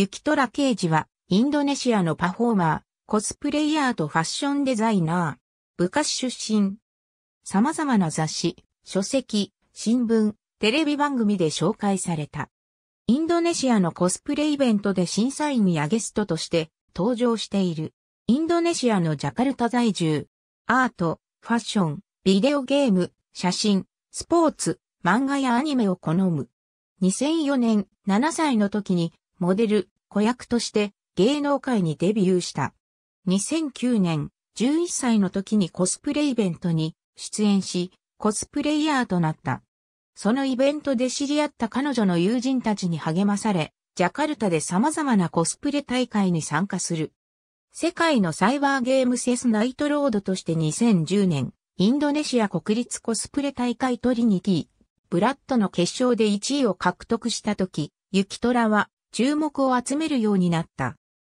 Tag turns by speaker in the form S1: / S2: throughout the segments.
S1: 雪虎刑事は、インドネシアのパフォーマー、コスプレイヤーとファッションデザイナー、部下出身。様々な雑誌、書籍、新聞、テレビ番組で紹介された。インドネシアのコスプレイベントで審査員やゲストとして登場している。インドネシアのジャカルタ在住。アート、ファッション、ビデオゲーム、写真、スポーツ、漫画やアニメを好む。2004年7歳の時にモデル、子役として芸能界にデビューした。2009年、11歳の時にコスプレイベントに出演し、コスプレイヤーとなった。そのイベントで知り合った彼女の友人たちに励まされ、ジャカルタで様々なコスプレ大会に参加する。世界のサイバーゲームセスナイトロードとして2010年、インドネシア国立コスプレ大会トリニティ、ブラッドの決勝で1位を獲得した時、ユキトラは注目を集めるようになった。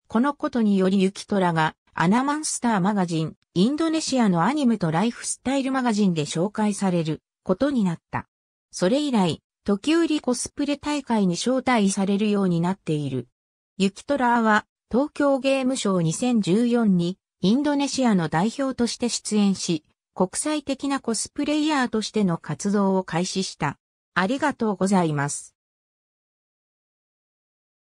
S1: このことによりユキトラがアナマンスターマガジン、インドネシアのアニメとライフスタイルマガジンで紹介されることになった。それ以来、時折コスプレ大会に招待されるようになっている。ユキトラは東京ゲームショー2014にインドネシアの代表として出演し、国際的なコスプレイヤーとしての活動を開始した。ありがとうございます。